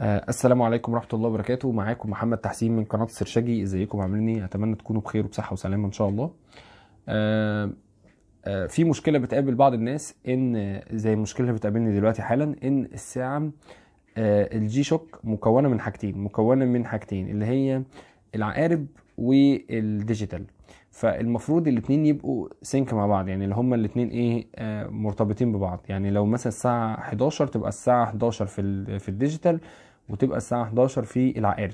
آه، السلام عليكم ورحمه الله وبركاته معاكم محمد تحسين من قناه السرشاجي ازيكم عاملين ايه اتمنى تكونوا بخير وبصحه وسلامه ان شاء الله آه، آه، في مشكله بتقابل بعض الناس ان زي مشكله بتقابلني دلوقتي حالا ان الساعه الجي شوك مكونه من حاجتين مكونه من حاجتين اللي هي العقارب والديجيتال فالمفروض الاثنين يبقوا سينك مع بعض يعني اللي هما الاثنين ايه مرتبطين ببعض يعني لو مثلا الساعه 11 تبقى الساعه 11 في في الديجيتال وتبقى الساعه 11 في العقارب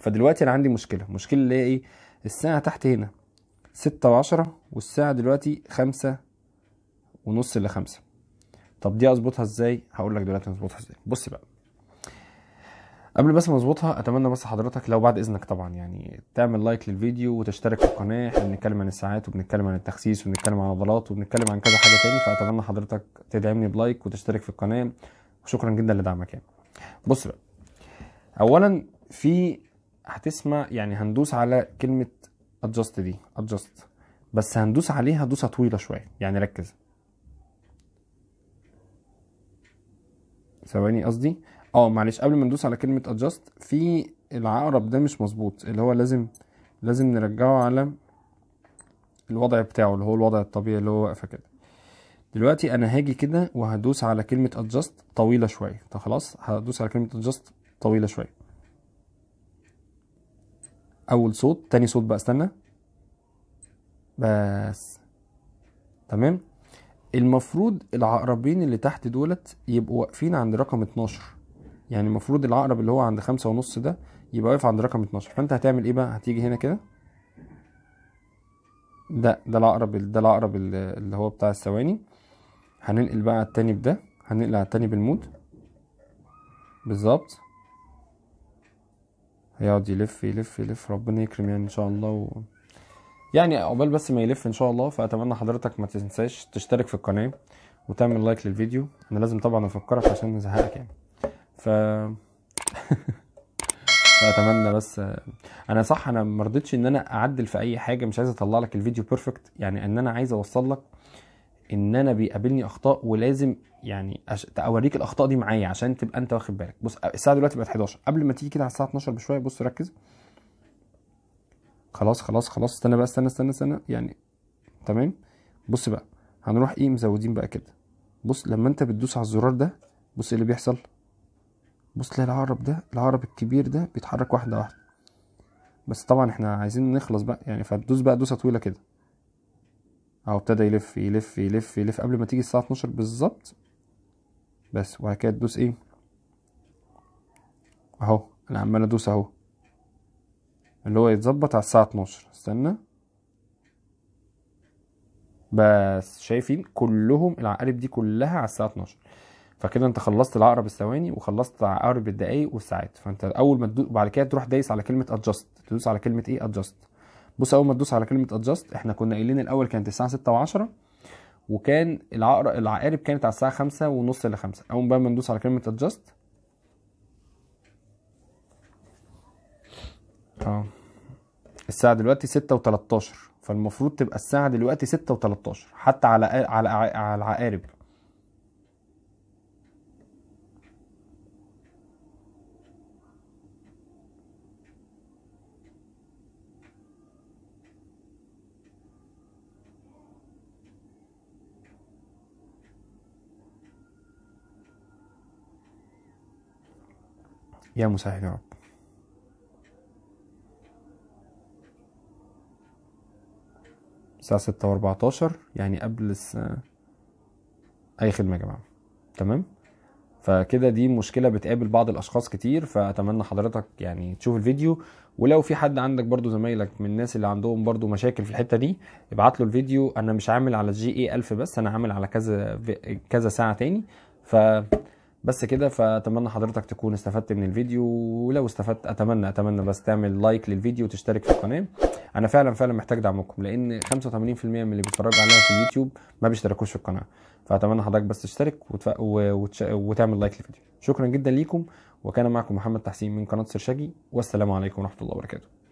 فدلوقتي انا عندي مشكله مشكله اللي هي ايه الساعه تحت هنا 6 و10 والساعه دلوقتي 5 ونص ل 5 طب دي اظبطها ازاي هقول لك دلوقتي اظبطها ازاي بص بقى قبل بس ما اظبطها اتمنى بس حضرتك لو بعد اذنك طبعا يعني تعمل لايك للفيديو وتشترك في القناه احنا بنتكلم عن الساعات وبنتكلم عن التخسيس وبنتكلم عن عضلات وبنتكلم عن كذا حاجه تاني فاتمنى حضرتك تدعمني بلايك وتشترك في القناه وشكرا جدا لدعمك يعني بص بقى اولا في هتسمع يعني هندوس على كلمه ادجست دي ادجست بس هندوس عليها دوسه طويله شويه يعني ركز ثواني قصدي اه معلش قبل ما ندوس على كلمه ادجست في العقرب ده مش مظبوط اللي هو لازم لازم نرجعه على الوضع بتاعه اللي هو الوضع الطبيعي اللي هو واقفه كده دلوقتي انا هاجي كده وهدوس على كلمه ادجست طويله شويه طب خلاص هدوس على كلمه ادجست طويلة شوية أول صوت تاني صوت بقى استنى بس تمام المفروض العقربين اللي تحت دولت يبقوا واقفين عند رقم 12 يعني المفروض العقرب اللي هو عند خمسة ونص ده يبقى واقف عند رقم 12 فانت هتعمل ايه بقى هتيجي هنا كده ده ده العقرب ده العقرب اللي هو بتاع الثواني هننقل بقى على التاني بده هننقل على التاني بالمود بالظبط هيقعد يلف يلف يلف ربنا يكرم يعني ان شاء الله و... يعني عقبال بس ما يلف ان شاء الله فاتمنى حضرتك ما تنساش تشترك في القناه وتعمل لايك للفيديو انا لازم طبعا افكرك عشان نزهقك يعني ف فاتمنى بس انا صح انا ما رضيتش ان انا اعدل في اي حاجه مش عايز اطلع لك الفيديو بيرفكت يعني ان انا عايز اوصل لك ان انا بيقابلني اخطاء ولازم يعني أش... اوريك الاخطاء دي معايا عشان تبقى انت واخد بالك بص الساعه دلوقتي بقت 11 قبل ما تيجي كده على الساعه 12 بشويه بص ركز خلاص خلاص خلاص استنى بقى استنى استنى استنى يعني تمام بص بقى هنروح ايه مزودين بقى كده بص لما انت بتدوس على الزرار ده بص ايه اللي بيحصل بص تلاقي العقرب ده العقرب الكبير ده بيتحرك واحده واحده بس طبعا احنا عايزين نخلص بقى يعني فتدوس بقى دوسه طويله كده اهو ابتدى يلف يلف يلف يلف قبل ما تيجي الساعة 12 بالظبط بس وبعد كده تدوس ايه اهو انا عمال ادوس اهو اللي هو يتظبط على الساعة 12 استنى بس شايفين كلهم العقارب دي كلها على الساعة 12 فكده انت خلصت العقرب الثواني وخلصت عقرب الدقايق والساعات فانت اول ما تدوس وبعد كده تروح دايس على كلمة ادجست تدوس على كلمة ايه ادجست بص اول ما تدوس على كلمه ادجاست احنا كنا قايلين الاول كانت الساعه 6 و10 وكان العقر... العقارب كانت على الساعه 5 ونص ل 5 اول بقى ما ندوس على كلمه ادجاست اه الساعه دلوقتي 6 و13 فالمفروض تبقى الساعه دلوقتي 6 و13 حتى على على على العقارب يا مساعد رب الساعة ستة واربعتاشر يعني قبل الس... أي خدمة يا جماعة تمام فكده دي مشكلة بتقابل بعض الأشخاص كتير فأتمنى حضرتك يعني تشوف الفيديو ولو في حد عندك برضو زمايلك من الناس اللي عندهم برضو مشاكل في الحته دي ابعت له الفيديو انا مش عامل على الجي اي 1000 بس انا عامل على كذا كذا ساعه تاني ف بس كده فاتمنى حضرتك تكون استفدت من الفيديو ولو استفدت اتمنى اتمنى بس تعمل لايك للفيديو وتشترك في القناه انا فعلا فعلا محتاج دعمكم لان 85% من اللي بيتفرجوا عليا في اليوتيوب ما بيشتركوش في القناه فاتمنى حضرتك بس تشترك وتف... وتش... وتعمل لايك للفيديو شكرا جدا ليكم وكان معكم محمد تحسين من قناه سرشاجي والسلام عليكم ورحمه الله وبركاته